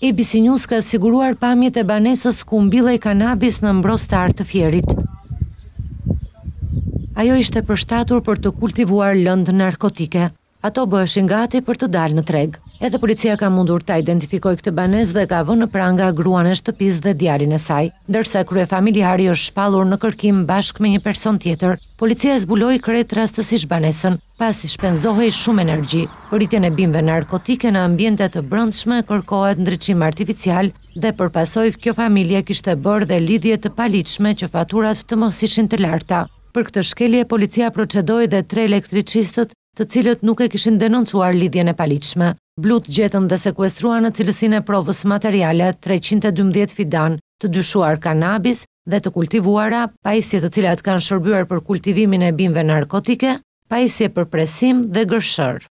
e News ka siguruar pamjet e banesës ku mbile i kanabis në mbros të artë fjerit. Ajo ishte përshtatur për të kultivuar lëndë narkotike. Ato bëheshin gati për të dalë në treg. Edhe policia ka mundur të identifikoj këtë banes dhe ka vë në pranga gruan e shtëpis dhe djarin e saj, dërse kërë familjari është shpalur në kërkim bashk me një person tjetër, policia zbuloj kretë rastës banesën, pas i shpenzohe i shumë energji. Përritjen e bimve narkotike në ambjente të brëndshme kërkohet ndryqim artificial dhe përpasoj kjo familje kishtë bërë dhe lidhje të palitshme që faturat të mosishin të larta. Për këtë shkelje, policia procedoj dhe tre elektricistët të cilët nuk e kishin denoncuar lidhjen e paliqme. Blut gjetën dhe sekuestrua në cilësine e provës materiale 312 fidan të dyshuar kanabis dhe të kultivuara, paisje të cilat kanë shërbyar për kultivimin e bimve narkotike, paisje për presim dhe gërshër.